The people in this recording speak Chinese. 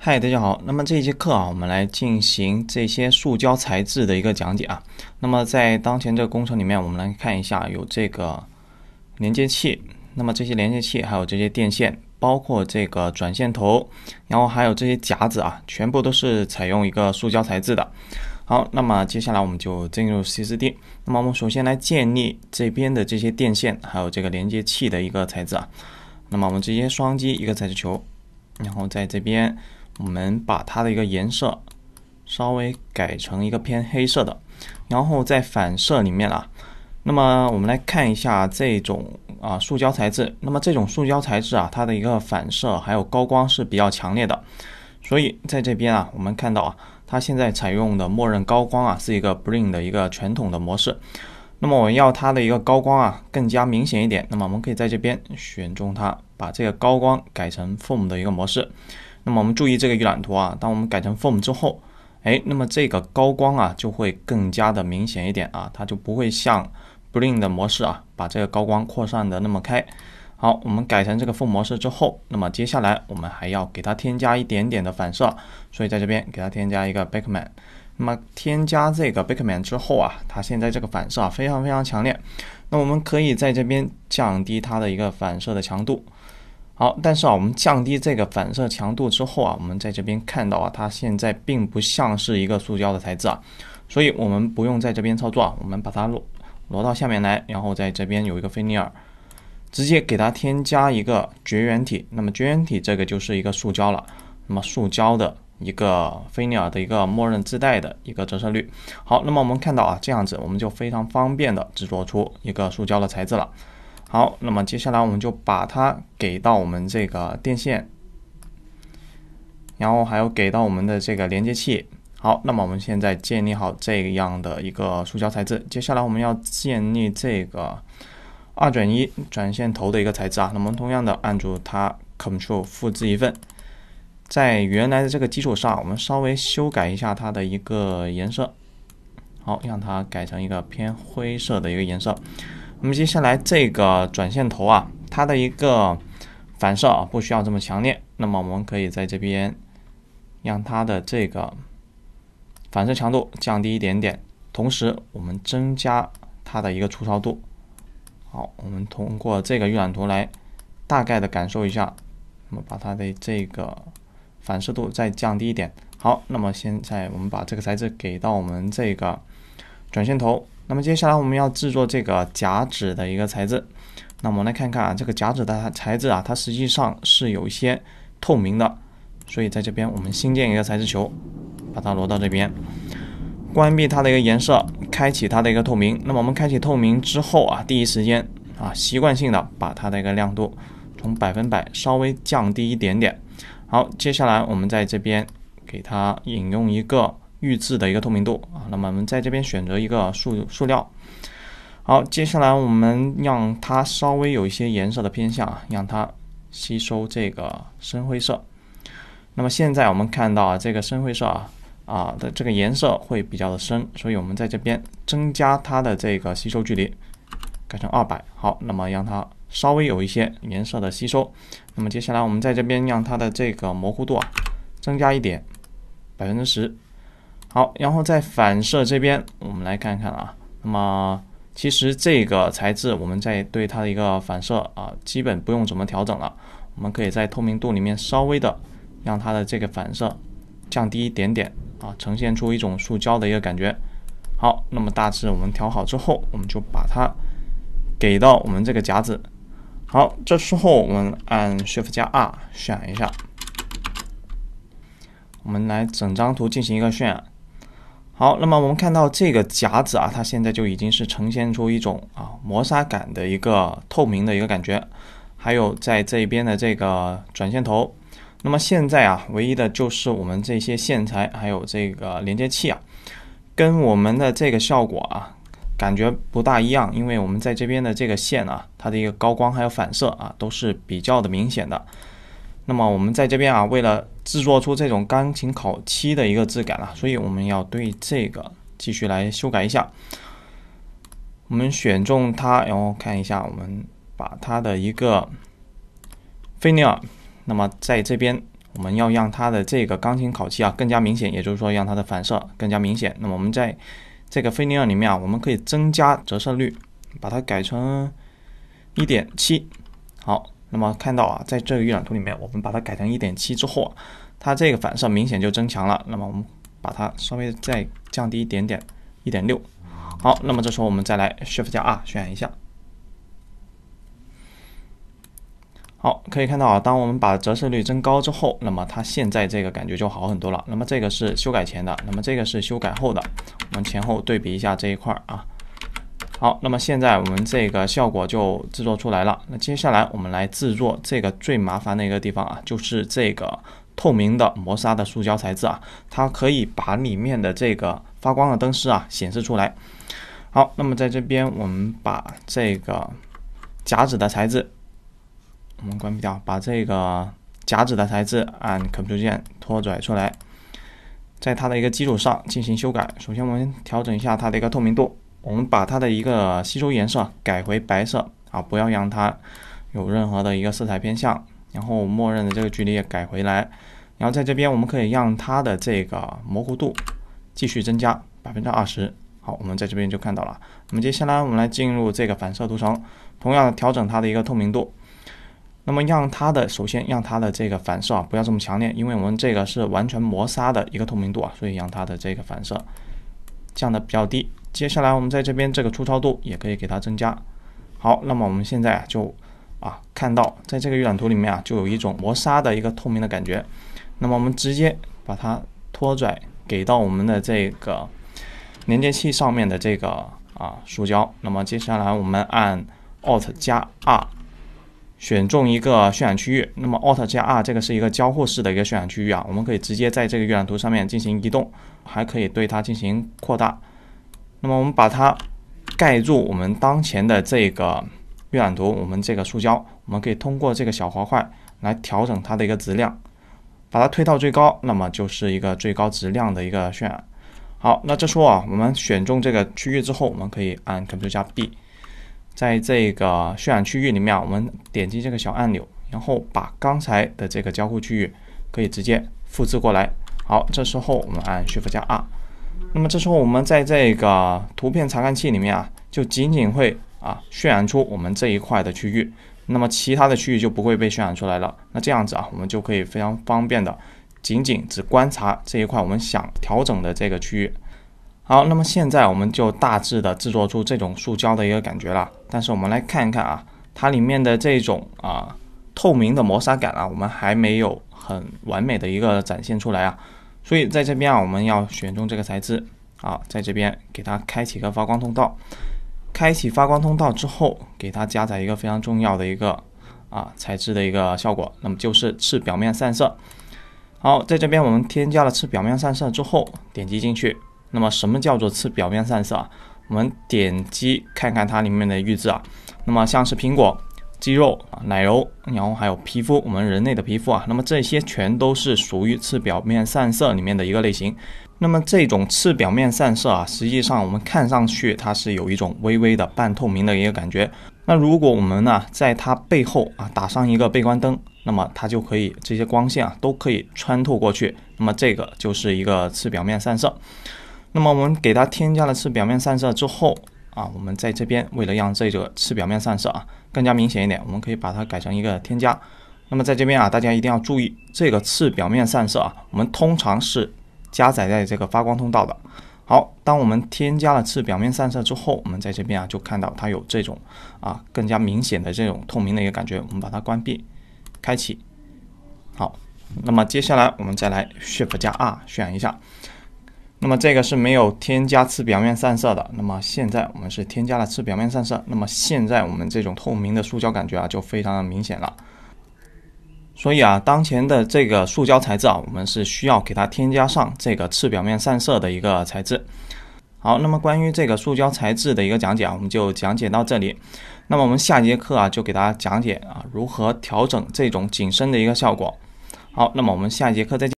嗨，大家好。那么这一节课啊，我们来进行这些塑胶材质的一个讲解啊。那么在当前这个工程里面，我们来看一下有这个连接器，那么这些连接器还有这些电线，包括这个转线头，然后还有这些夹子啊，全部都是采用一个塑胶材质的。好，那么接下来我们就进入 C4D。那么我们首先来建立这边的这些电线还有这个连接器的一个材质啊。那么我们直接双击一个材质球，然后在这边。我们把它的一个颜色稍微改成一个偏黑色的，然后在反射里面啊，那么我们来看一下这种啊塑胶材质。那么这种塑胶材质啊，它的一个反射还有高光是比较强烈的。所以在这边啊，我们看到啊，它现在采用的默认高光啊是一个 Bring 的一个传统的模式。那么我们要它的一个高光啊更加明显一点，那么我们可以在这边选中它，把这个高光改成 f o a m 的一个模式。那么我们注意这个预览图啊，当我们改成 foam 之后，哎，那么这个高光啊就会更加的明显一点啊，它就不会像 b l i n g 的模式啊，把这个高光扩散的那么开。好，我们改成这个 f o r m 模式之后，那么接下来我们还要给它添加一点点的反射，所以在这边给它添加一个 b a c k m a n 那么添加这个 b a c k m a n 之后啊，它现在这个反射啊非常非常强烈，那我们可以在这边降低它的一个反射的强度。好，但是啊，我们降低这个反射强度之后啊，我们在这边看到啊，它现在并不像是一个塑胶的材质啊，所以我们不用在这边操作啊，我们把它挪挪到下面来，然后在这边有一个菲尼尔，直接给它添加一个绝缘体，那么绝缘体这个就是一个塑胶了，那么塑胶的一个菲尼尔的一个默认自带的一个折射率。好，那么我们看到啊，这样子我们就非常方便的制作出一个塑胶的材质了。好，那么接下来我们就把它给到我们这个电线，然后还有给到我们的这个连接器。好，那么我们现在建立好这样的一个塑胶材质，接下来我们要建立这个二转一转线头的一个材质啊。那么同样的，按住它 Ctrl 复制一份，在原来的这个基础上，我们稍微修改一下它的一个颜色，好，让它改成一个偏灰色的一个颜色。那么接下来这个转线头啊，它的一个反射啊，不需要这么强烈。那么我们可以在这边让它的这个反射强度降低一点点，同时我们增加它的一个粗糙度。好，我们通过这个预览图来大概的感受一下。那么把它的这个反射度再降低一点。好，那么现在我们把这个材质给到我们这个转线头。那么接下来我们要制作这个夹纸的一个材质，那我们来看看啊，这个夹纸的材质啊，它实际上是有一些透明的，所以在这边我们新建一个材质球，把它挪到这边，关闭它的一个颜色，开启它的一个透明。那么我们开启透明之后啊，第一时间啊，习惯性的把它的一个亮度从百分百稍微降低一点点。好，接下来我们在这边给它引用一个。预制的一个透明度啊，那么我们在这边选择一个塑塑料。好，接下来我们让它稍微有一些颜色的偏向啊，让它吸收这个深灰色。那么现在我们看到啊，这个深灰色啊啊的这个颜色会比较的深，所以我们在这边增加它的这个吸收距离，改成二百。好，那么让它稍微有一些颜色的吸收。那么接下来我们在这边让它的这个模糊度啊增加一点，百分之十。好，然后在反射这边，我们来看看啊。那么其实这个材质，我们在对它的一个反射啊，基本不用怎么调整了。我们可以在透明度里面稍微的让它的这个反射降低一点点啊，呈现出一种塑胶的一个感觉。好，那么大致我们调好之后，我们就把它给到我们这个夹子。好，这时候我们按 Shift 加 R 选一下，我们来整张图进行一个渲染。好，那么我们看到这个夹子啊，它现在就已经是呈现出一种啊磨砂感的一个透明的一个感觉，还有在这边的这个转线头，那么现在啊，唯一的就是我们这些线材还有这个连接器啊，跟我们的这个效果啊，感觉不大一样，因为我们在这边的这个线啊，它的一个高光还有反射啊，都是比较的明显的。那么我们在这边啊，为了制作出这种钢琴烤漆的一个质感啊，所以我们要对这个继续来修改一下。我们选中它，然后看一下，我们把它的一个菲涅尔。那么在这边，我们要让它的这个钢琴烤漆啊更加明显，也就是说让它的反射更加明显。那么我们在这个菲涅尔里面啊，我们可以增加折射率，把它改成一点七。好。那么看到啊，在这个预览图里面，我们把它改成一点七之后啊，它这个反射明显就增强了。那么我们把它稍微再降低一点点，一点六。好，那么这时候我们再来 Shift 加 R 选一下。好，可以看到啊，当我们把折射率增高之后，那么它现在这个感觉就好很多了。那么这个是修改前的，那么这个是修改后的，我们前后对比一下这一块啊。好，那么现在我们这个效果就制作出来了。那接下来我们来制作这个最麻烦的一个地方啊，就是这个透明的磨砂的塑胶材质啊，它可以把里面的这个发光的灯丝啊显示出来。好，那么在这边我们把这个夹子的材质我们关闭掉，把这个夹子的材质按 Ctrl 键拖拽出来，在它的一个基础上进行修改。首先我们调整一下它的一个透明度。我们把它的一个吸收颜色改回白色啊，不要让它有任何的一个色彩偏向，然后默认的这个距离也改回来，然后在这边我们可以让它的这个模糊度继续增加百分之二十。好，我们在这边就看到了。那么接下来我们来进入这个反射图层，同样调整它的一个透明度。那么让它的首先让它的这个反射啊不要这么强烈，因为我们这个是完全磨砂的一个透明度啊，所以让它的这个反射降的比较低。接下来我们在这边这个粗糙度也可以给它增加。好，那么我们现在啊就啊看到，在这个预览图里面啊就有一种磨砂的一个透明的感觉。那么我们直接把它拖拽给到我们的这个连接器上面的这个啊塑胶。那么接下来我们按 Alt 加 R，选中一个渲染区域。那么 Alt 加 R 这个是一个交互式的一个渲染区域啊，我们可以直接在这个预览图上面进行移动，还可以对它进行扩大。那么我们把它盖住我们当前的这个预览图，我们这个塑胶，我们可以通过这个小滑块来调整它的一个质量，把它推到最高，那么就是一个最高质量的一个渲染。好，那这时候啊，我们选中这个区域之后，我们可以按 Ctrl 加 B，在这个渲染区域里面，我们点击这个小按钮，然后把刚才的这个交互区域可以直接复制过来。好，这时候我们按 Shift 加 R。那么这时候，我们在这个图片查看器里面啊，就仅仅会啊渲染出我们这一块的区域，那么其他的区域就不会被渲染出来了。那这样子啊，我们就可以非常方便的仅仅只观察这一块我们想调整的这个区域。好，那么现在我们就大致的制作出这种塑胶的一个感觉了。但是我们来看一看啊，它里面的这种啊透明的磨砂感啊，我们还没有很完美的一个展现出来啊。所以在这边啊，我们要选中这个材质啊，在这边给它开启个发光通道。开启发光通道之后，给它加载一个非常重要的一个啊材质的一个效果，那么就是次表面散射。好，在这边我们添加了次表面散射之后，点击进去。那么什么叫做次表面散射啊？我们点击看看它里面的预置啊。那么像是苹果。肌肉啊，奶油，然后还有皮肤，我们人类的皮肤啊，那么这些全都是属于次表面散射里面的一个类型。那么这种次表面散射啊，实际上我们看上去它是有一种微微的半透明的一个感觉。那如果我们呢，在它背后啊打上一个背光灯，那么它就可以这些光线啊都可以穿透过去。那么这个就是一个次表面散射。那么我们给它添加了次表面散射之后。啊，我们在这边为了让这个次表面散射啊更加明显一点，我们可以把它改成一个添加。那么在这边啊，大家一定要注意这个次表面散射啊，我们通常是加载在这个发光通道的。好，当我们添加了次表面散射之后，我们在这边啊就看到它有这种啊更加明显的这种透明的一个感觉。我们把它关闭，开启。好，那么接下来我们再来 s h i f t 加 R 选一下。那么这个是没有添加次表面散射的。那么现在我们是添加了次表面散射。那么现在我们这种透明的塑胶感觉啊，就非常的明显了。所以啊，当前的这个塑胶材质啊，我们是需要给它添加上这个次表面散射的一个材质。好，那么关于这个塑胶材质的一个讲解，啊，我们就讲解到这里。那么我们下节课啊，就给大家讲解啊，如何调整这种景深的一个效果。好，那么我们下节课再见。